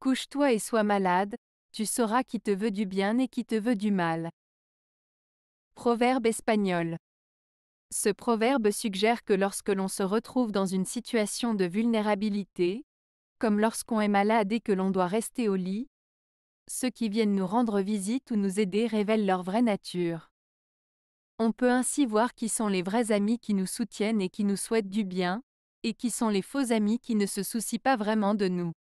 Couche-toi et sois malade, tu sauras qui te veut du bien et qui te veut du mal. Proverbe espagnol. Ce proverbe suggère que lorsque l'on se retrouve dans une situation de vulnérabilité, comme lorsqu'on est malade et que l'on doit rester au lit, ceux qui viennent nous rendre visite ou nous aider révèlent leur vraie nature. On peut ainsi voir qui sont les vrais amis qui nous soutiennent et qui nous souhaitent du bien, et qui sont les faux amis qui ne se soucient pas vraiment de nous.